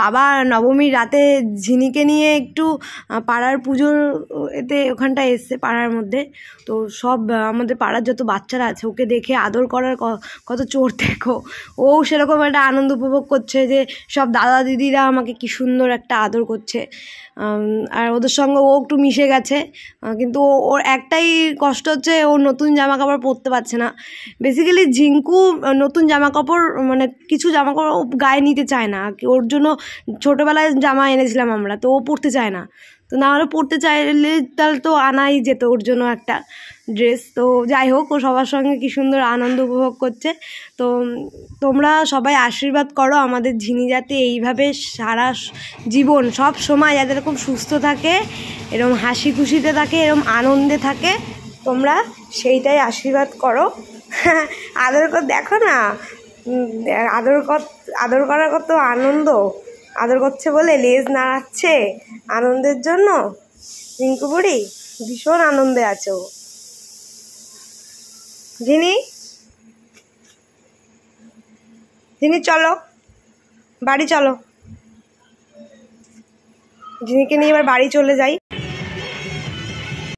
বাবা নবমীর রাতে ঝিনিকে নিয়ে একটু পাড়ার পুজোর এতে ওখানটায় এসছে পাড়ার মধ্যে তো সব আমাদের পাড়ার যত বাচ্চারা আছে ওকে দেখে আদর করার কত চোর দেখো ও সেরকম একটা আনন্দ উপভোগ করছে যে সব দাদা দিদিরা আমাকে কি সুন্দর একটা আদর করছে আর ওদের সঙ্গে ও একটু মিশে গেছে কিন্তু ওর একটাই কষ্ট হচ্ছে ও নতুন জামা কাপড় পরতে পারছে না বেসিক্যালি ঝিঙ্কু নতুন জামা কাপড় মানে কিছু জামা কাপড় গায়ে নিতে চায় না ওর জন্য ছোটোবেলায় জামা এনেছিলাম আমরা তো ও পড়তে চায় না তো না হলে পড়তে চাইলে তাহলে তো আনাই যেত ওর জন্য একটা ড্রেস তো যাই হোক ও সবার সঙ্গে কী সুন্দর আনন্দ উপভোগ করছে তো তোমরা সবাই আশীর্বাদ করো আমাদের ঝিনি যাতে এইভাবে সারা জীবন সব সময় যাতে এরকম সুস্থ থাকে এরকম হাসি খুশিতে থাকে এরকম আনন্দে থাকে তোমরা সেইটাই আশীর্বাদ করো আদর করে দেখো না আদর আদর করার কত আনন্দ আদর করছে বলে লেজ নাড়াচ্ছে আনন্দের জন্য রিঙ্কু বুড়ি ভীষণ আনন্দে আছো ঝিনি ঝিনি চলো বাড়ি চলো ঝিনিকে নিয়ে এবার বাড়ি চলে যাই